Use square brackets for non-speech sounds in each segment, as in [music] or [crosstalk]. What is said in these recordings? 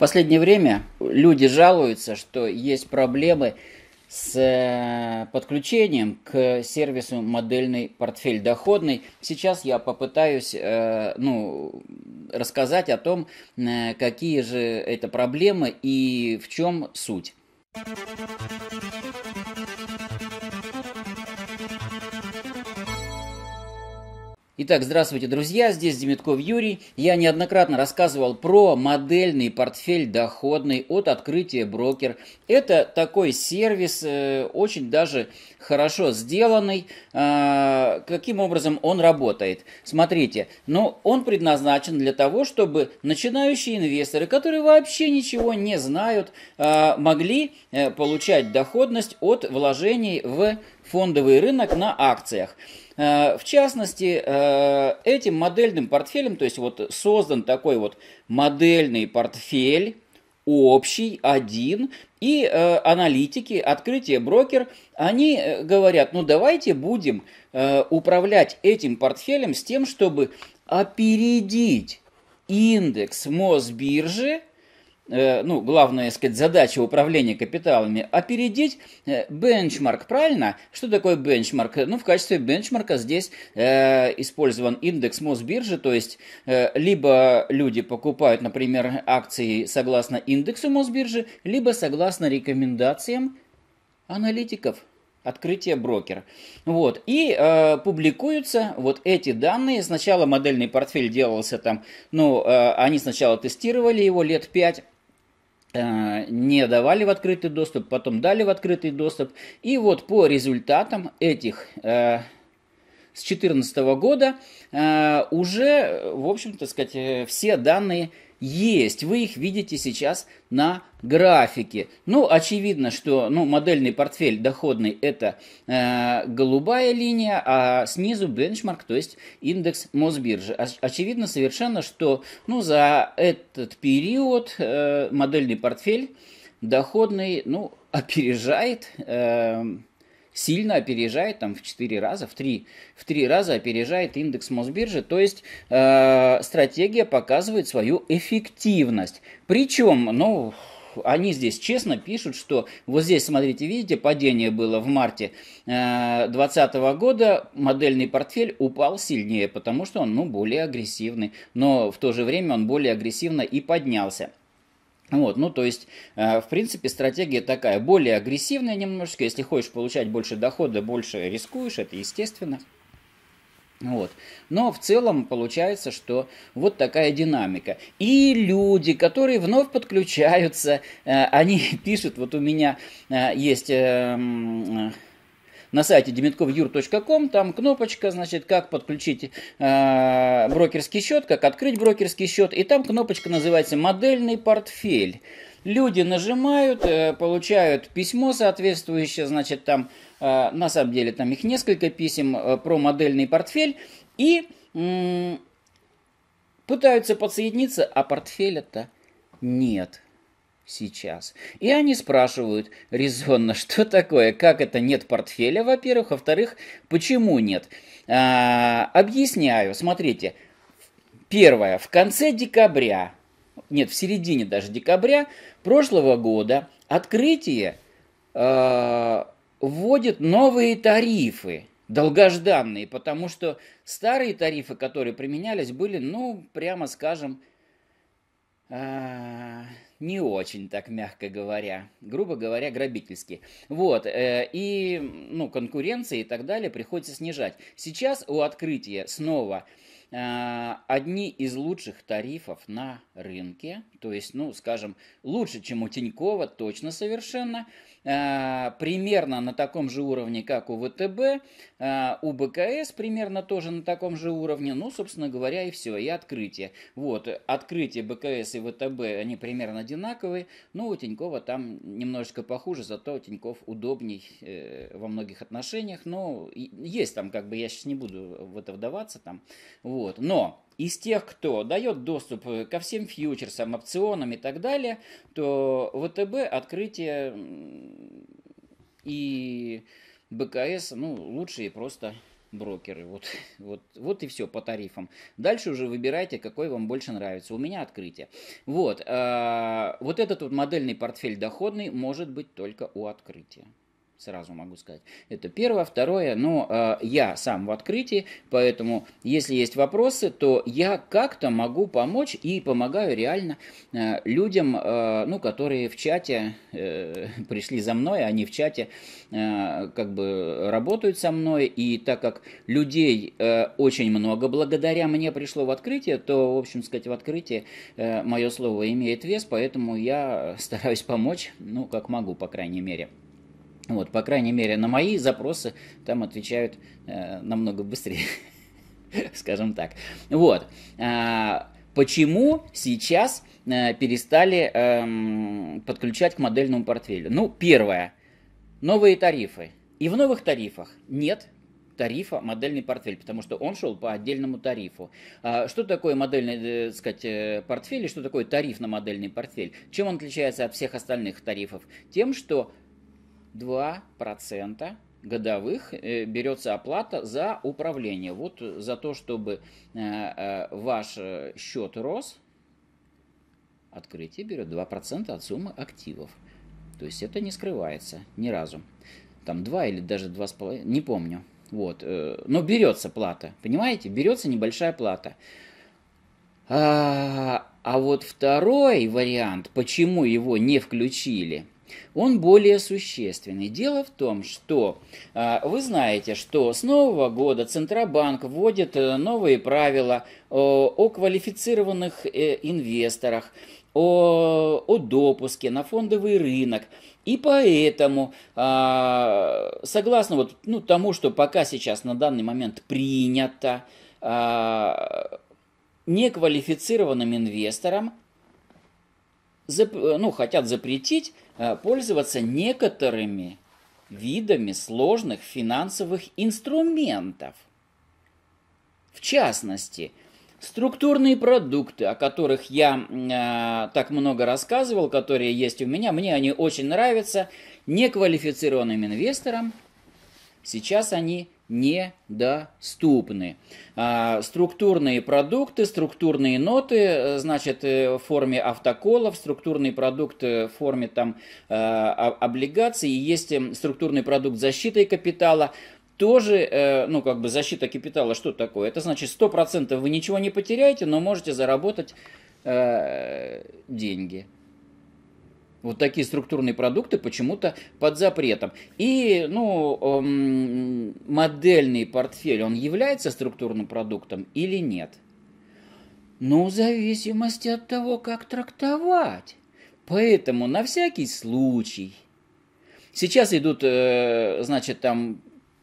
последнее время люди жалуются, что есть проблемы с э, подключением к сервису модельный портфель доходный. Сейчас я попытаюсь э, ну, рассказать о том, э, какие же это проблемы и в чем суть. Итак, здравствуйте, друзья, здесь Демитков Юрий. Я неоднократно рассказывал про модельный портфель доходный от открытия брокер. Это такой сервис, э, очень даже хорошо сделанный. А, каким образом он работает? Смотрите, но ну, он предназначен для того, чтобы начинающие инвесторы, которые вообще ничего не знают, а, могли э, получать доходность от вложений в фондовый рынок на акциях. Э, в частности, э, этим модельным портфелем, то есть вот создан такой вот модельный портфель, общий, один, и э, аналитики, открытие брокер, они говорят, ну давайте будем управлять этим портфелем с тем, чтобы опередить индекс Мосбиржи Э, ну, главная, так сказать, задача управления капиталами – опередить э, бенчмарк, правильно? Что такое бенчмарк? Ну, в качестве бенчмарка здесь э, использован индекс Мосбиржи, то есть э, либо люди покупают, например, акции согласно индексу Мосбиржи, либо согласно рекомендациям аналитиков открытие брокер. Вот. И э, публикуются вот эти данные. Сначала модельный портфель делался там, ну, э, они сначала тестировали его лет 5, Э, не давали в открытый доступ, потом дали в открытый доступ. И вот по результатам этих э, с 2014 года э, уже, в общем-то, сказать, все данные есть. Вы их видите сейчас на графике. Ну, очевидно, что ну, модельный портфель доходный это э, голубая линия, а снизу бенчмарк, то есть индекс Мосбиржи. Очевидно совершенно, что ну, за этот период э, модельный портфель доходный ну, опережает... Э, сильно опережает, там в 4 раза, в 3, в 3 раза опережает индекс Мосбиржи. То есть э, стратегия показывает свою эффективность. Причем, ну, они здесь честно пишут, что вот здесь, смотрите, видите, падение было в марте 2020 э, года, модельный портфель упал сильнее, потому что он, ну, более агрессивный, но в то же время он более агрессивно и поднялся. Вот, ну, то есть, э, в принципе, стратегия такая, более агрессивная немножечко, если хочешь получать больше дохода, больше рискуешь, это естественно. Вот. Но в целом получается, что вот такая динамика. И люди, которые вновь подключаются, э, они [laughs] пишут, вот у меня э, есть... Э, э, на сайте demetkovyur.com, там кнопочка, значит, как подключить э, брокерский счет, как открыть брокерский счет, и там кнопочка называется «Модельный портфель». Люди нажимают, э, получают письмо соответствующее, значит, там, э, на самом деле, там их несколько писем э, про модельный портфель, и пытаются подсоединиться, а портфеля-то нет сейчас. И они спрашивают резонно, [laughs] что такое, как это нет портфеля, во-первых, во-вторых, почему нет. А, объясняю, смотрите, первое, в конце декабря, нет, в середине даже декабря прошлого года открытие э, вводит новые тарифы долгожданные, потому что старые тарифы, которые применялись, были, ну, прямо скажем, а, не очень, так мягко говоря, грубо говоря, грабительски. Вот, э, и, ну, конкуренции и так далее приходится снижать. Сейчас у открытия снова э, одни из лучших тарифов на рынке, то есть, ну, скажем, лучше, чем у Тинькова, точно совершенно, э, Э, примерно на таком же уровне, как у ВТБ, э, у БКС примерно тоже на таком же уровне, ну, собственно говоря, и все, и открытие. Вот, открытие БКС и ВТБ, они примерно одинаковые, но у Тинькова там немножечко похуже, зато у Тиньков удобней э, во многих отношениях, но есть там, как бы, я сейчас не буду в это вдаваться там, вот, но из тех, кто дает доступ э, ко всем фьючерсам, опционам и так далее, то ВТБ открытие и БКС, ну, лучшие просто брокеры. Вот, вот, вот и все по тарифам. Дальше уже выбирайте, какой вам больше нравится. У меня открытие. Вот, э, вот этот вот модельный портфель доходный может быть только у открытия сразу могу сказать. Это первое. Второе, но ну, э, я сам в открытии, поэтому если есть вопросы, то я как-то могу помочь и помогаю реально э, людям, э, ну, которые в чате э, [laughs] пришли за мной, они в чате э, как бы работают со мной, и так как людей э, очень много благодаря мне пришло в открытие, то, в общем сказать, в открытии э, мое слово имеет вес, поэтому я [laughs] стараюсь помочь, ну, как могу, по крайней мере. Вот, по крайней мере, на мои запросы там отвечают э, намного быстрее, [laughs] скажем так. Вот. А, почему сейчас э, перестали э, подключать к модельному портфелю? Ну, первое. Новые тарифы. И в новых тарифах нет тарифа модельный портфель, потому что он шел по отдельному тарифу. А, что такое модельный так э, сказать, э, портфель и что такое тариф на модельный портфель? Чем он отличается от всех остальных тарифов? Тем, что 2% годовых э, берется оплата за управление. Вот за то, чтобы э, э, ваш счет рос, открытие берет 2% от суммы активов. То есть это не скрывается ни разу. Там 2 или даже 2,5, не помню. Вот. Но берется плата, понимаете? Берется небольшая плата. А, а вот второй вариант, почему его не включили – он более существенный. Дело в том, что э, вы знаете, что с Нового года Центробанк вводит э, новые правила э, о квалифицированных э, инвесторах, о, о допуске на фондовый рынок. И поэтому, а, согласно вот, ну, тому, что пока сейчас на данный момент принято, а, неквалифицированным инвесторам зап, э, ну, хотят запретить э, пользоваться некоторыми видами сложных финансовых инструментов. В частности, структурные продукты, о которых я э, так много рассказывал, которые есть у меня, мне они очень нравятся, неквалифицированным инвесторам сейчас они недоступны. А, структурные продукты, структурные ноты, э, значит, э, в форме автоколов, структурный продукт э, в форме там облигаций, есть эм, структурный продукт защиты капитала, тоже, ну, как бы защита капитала, что такое? Это значит, 100% вы ничего не потеряете, но можете заработать деньги. Вот такие структурные продукты почему-то под запретом. И, ну, эм, модельный портфель, он является структурным продуктом или нет? Ну, в зависимости от того, как трактовать. Поэтому на всякий случай. Сейчас идут, э, значит, там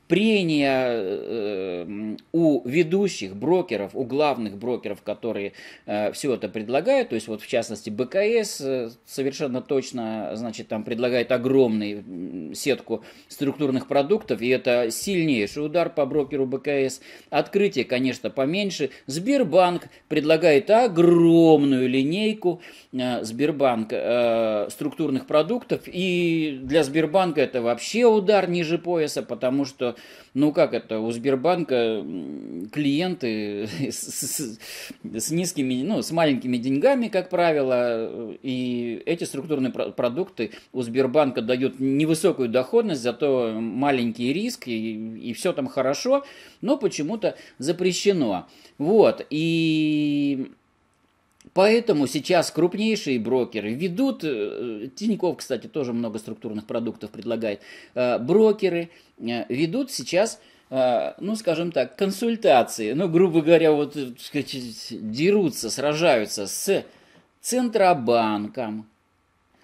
прения э, у ведущих брокеров, у главных брокеров, которые э, все это предлагают, то есть вот в частности БКС э, совершенно точно, значит, там предлагает огромную сетку структурных продуктов, и это сильнейший удар по брокеру БКС. Открытие, конечно, поменьше. Сбербанк предлагает огромную линейку э, Сбербанк структурных продуктов, и для Сбербанка это вообще удар ниже пояса, потому что ну как это, у Сбербанка клиенты [laughs] с, с, с низкими, ну, с маленькими деньгами, как правило, и эти структурные продукты у Сбербанка дают невысокую доходность, зато маленький риск, и, и все там хорошо, но почему-то запрещено. Вот, и Поэтому сейчас крупнейшие брокеры ведут, э, Тиньков, кстати, тоже много структурных продуктов предлагает, э, брокеры э, ведут сейчас ну, скажем так, консультации, ну, грубо говоря, вот, сказать, дерутся, сражаются с Центробанком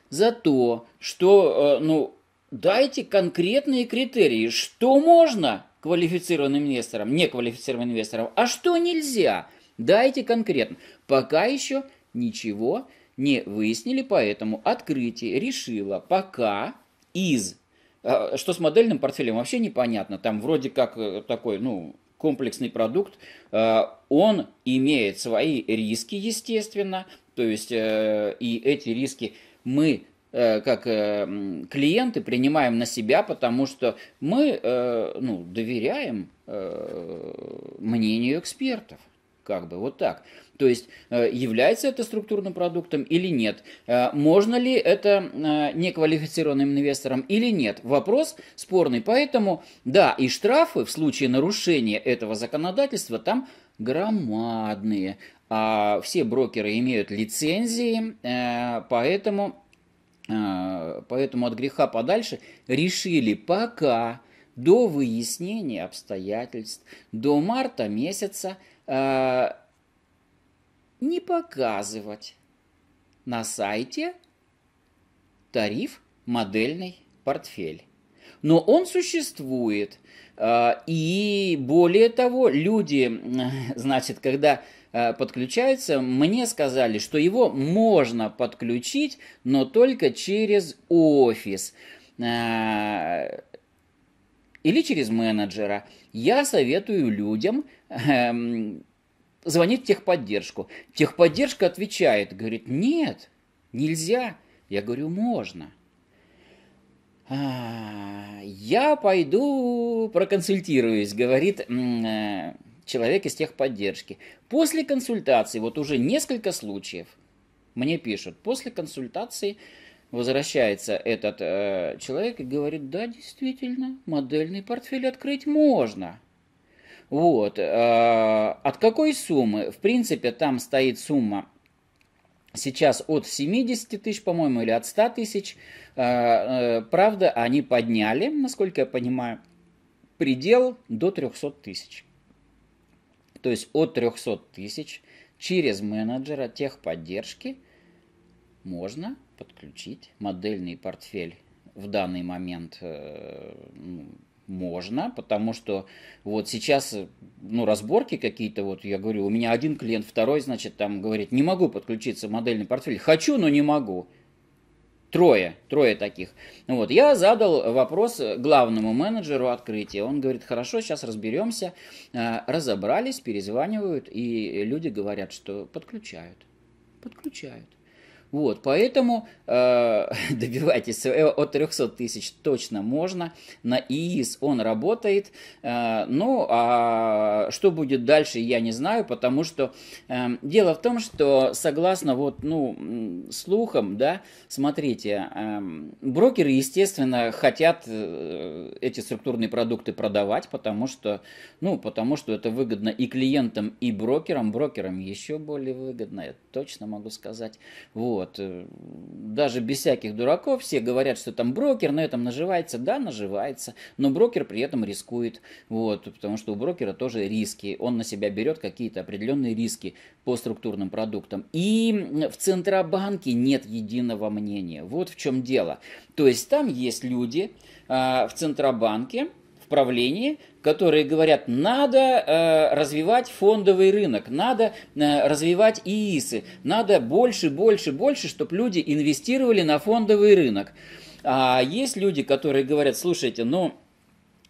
за то, что, ну, дайте конкретные критерии, что можно квалифицированным инвесторам, неквалифицированным инвесторам, а что нельзя – Дайте конкретно. Пока еще ничего не выяснили, поэтому открытие решило пока из... А, что с модельным портфелем вообще непонятно. Там вроде как э, такой, ну, комплексный продукт, а, он имеет свои риски, естественно, то есть э, и эти риски мы э, как клиенты принимаем на себя, потому что мы ну, доверяем мнению экспертов. Как бы вот так. То есть, э, является это структурным продуктом или нет? Э, можно ли это э, неквалифицированным инвесторам или нет? Вопрос спорный. Поэтому, да, и штрафы в случае нарушения этого законодательства там громадные. А все брокеры имеют лицензии, поэтому, поэтому от греха подальше решили пока до выяснения обстоятельств, до марта месяца – Э, не показывать. На сайте тариф модельный портфель. Но он существует. Э, и более того, люди, э, значит, когда подключаются, мне сказали, что его можно подключить, но только через офис или через менеджера я советую людям эм, звонить в техподдержку. Техподдержка отвечает, говорит, нет, нельзя. Я говорю, можно. «А, я пойду проконсультируюсь, говорит э, человек из техподдержки. После консультации, вот уже несколько случаев, мне пишут, после консультации Возвращается этот э, человек и говорит, да, действительно, модельный портфель открыть можно. Вот. Э, от какой суммы? В принципе, там стоит сумма сейчас от 70 тысяч, по-моему, или от 100 тысяч. Э, э, правда, они подняли, насколько я понимаю, предел до 300 тысяч. То есть от 300 тысяч через менеджера техподдержки можно подключить модельный портфель в данный момент э, ну, можно, потому что вот сейчас, э, ну, разборки какие-то, вот я говорю, у меня один клиент, второй, значит, там говорит, не могу подключиться в модельный портфель, хочу, но не могу. Трое, трое таких. Вот, я задал вопрос э, главному менеджеру открытия. Он говорит, хорошо, сейчас разберемся. Разобрались, перезванивают, и люди говорят, что подключают. Подключают. Вот, поэтому э, [laughs] добивайтесь от 300 тысяч точно можно. На ИИС он работает. Э, ну, а что будет дальше, я не знаю, потому что э, дело в том, что согласно вот, ну, слухам, да, смотрите, э, брокеры, естественно, хотят э, эти структурные продукты продавать, потому что, ну, потому что это выгодно и клиентам, и брокерам. Брокерам еще более выгодно, я точно могу сказать. Вот. Вот. Э, даже без всяких дураков все говорят, что там брокер на этом наживается. Да, наживается, но брокер при этом рискует. Вот. Потому что у брокера тоже риски. Он на себя берет какие-то определенные риски по структурным продуктам. И в Центробанке нет единого мнения. Вот в чем дело. То есть там есть люди э, в Центробанке, правлении, которые говорят, надо э, развивать фондовый рынок, надо э, развивать ИИСы, надо больше, больше, больше, чтобы люди инвестировали на фондовый рынок. А есть люди, которые говорят, слушайте, ну...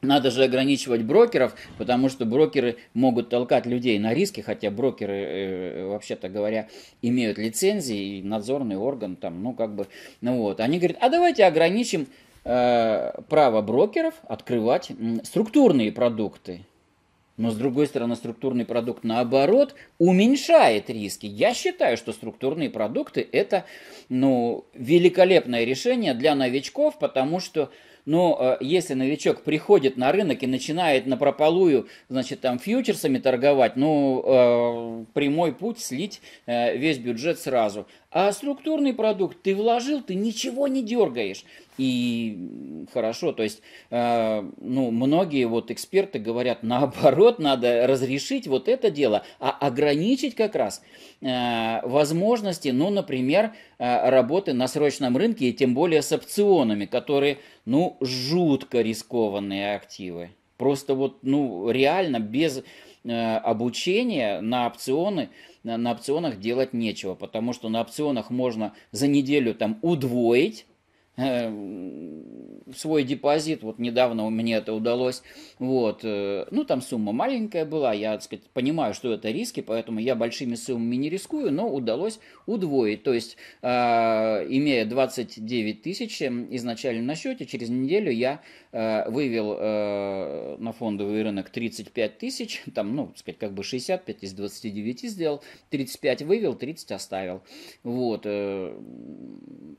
Надо же ограничивать брокеров, потому что брокеры могут толкать людей на риски, хотя брокеры, э, вообще-то говоря, имеют лицензии и надзорный орган там, ну как бы, ну вот. Они говорят, а давайте ограничим Э, право брокеров открывать структурные продукты. Но с другой стороны, структурный продукт наоборот уменьшает риски. Я считаю, что структурные продукты это ну, великолепное решение для новичков, потому что ну э, если новичок приходит на рынок и начинает на прополую, значит, там фьючерсами торговать, ну, э, прямой путь слить весь бюджет сразу. А структурный продукт ты вложил, ты ничего не дергаешь. И хорошо, то есть, э, ну, многие вот эксперты говорят, [laughs] наоборот, надо разрешить вот это дело, а ограничить как раз э, возможности, ну, например, э, работы на срочном рынке, и тем более с опционами, которые, ну, жутко рискованные активы. Просто вот, ну, реально без э, обучения на опционы, на, на опционах делать нечего, потому что на опционах можно за неделю там удвоить, Э, свой депозит, вот недавно мне это удалось, вот, э, ну там сумма маленькая была, я, так сказать, понимаю, что это риски, поэтому я большими суммами не рискую, но удалось удвоить, то есть, а, э, имея 29 тысяч изначально на счете, через неделю я Э, вывел э, на фондовый рынок 35 тысяч, там, ну, сказать, как бы 65 из 29 сделал, 35 вывел, 30 оставил. Вот, э,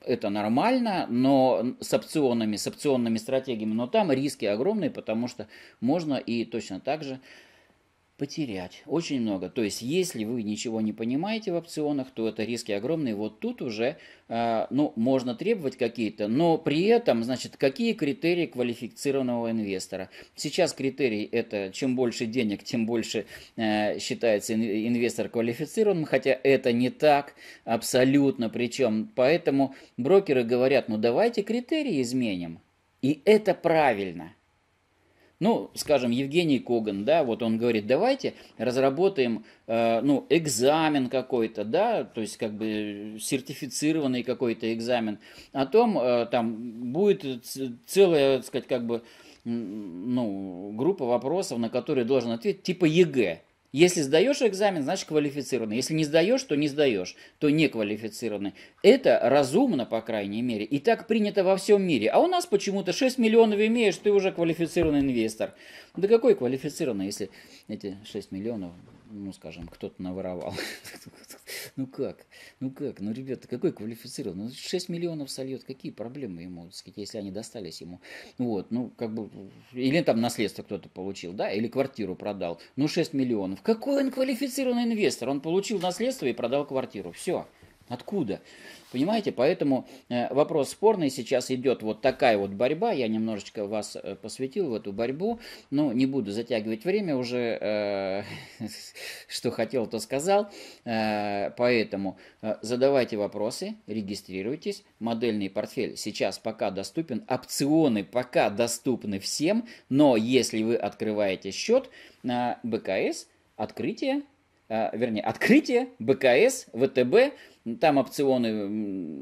это нормально, но с опционами, с опционными стратегиями, но там риски огромные, потому что можно и точно так же потерять очень много. То есть, если вы ничего не понимаете в опционах, то это риски огромные. Вот тут уже, э, ну, можно требовать какие-то, но при этом, значит, какие критерии квалифицированного инвестора? Сейчас критерий это чем больше денег, тем больше э, считается инвестор квалифицированным, хотя это не так абсолютно. Причем, поэтому брокеры говорят, ну, давайте критерии изменим. И это правильно. Ну, скажем, Евгений Коган, да, вот он говорит, давайте разработаем, э, ну, экзамен какой-то, да, то есть как бы сертифицированный какой-то экзамен о а том, э, там будет целая, так сказать, как бы, ну, группа вопросов, на которые должен ответить, типа ЕГЭ, если сдаешь экзамен, значит квалифицированный. Если не сдаешь, то не сдаешь, то неквалифицированный. Это разумно, по крайней мере, и так принято во всем мире. А у нас почему-то 6 миллионов имеешь, ты уже квалифицированный инвестор. Да какой квалифицированный, если эти 6 миллионов ну, скажем, кто-то наворовал. [laughs] ну как? Ну как? Ну, ребята, какой квалифицирован Ну, 6 миллионов сольет, какие проблемы ему, так если они достались ему? Вот, ну, как бы, или там наследство кто-то получил, да, или квартиру продал. Ну, 6 миллионов. Какой он квалифицированный инвестор? Он получил наследство и продал квартиру. Все. Откуда? Понимаете, поэтому э, вопрос спорный, сейчас идет вот такая вот борьба, я немножечко вас э, посвятил в эту борьбу, но ну, не буду затягивать время уже, э, [laughs] что хотел, то сказал, поэтому задавайте вопросы, регистрируйтесь, модельный портфель сейчас пока доступен, опционы пока доступны всем, но если вы открываете счет на БКС, открытие а, вернее, открытие, БКС, ВТБ, там опционы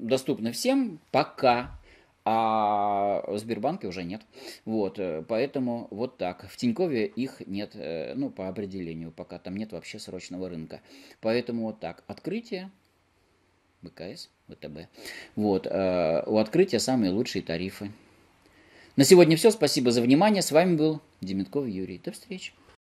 доступны всем пока, а в Сбербанке уже нет. Вот, э, поэтому вот так. В Тинькове их нет, э, ну, по определению, пока там нет вообще срочного рынка. Поэтому вот так. Открытие, БКС, ВТБ. Вот, э, у открытия самые лучшие тарифы. На сегодня все. Спасибо за внимание. С вами был Демитков Юрий. До встречи.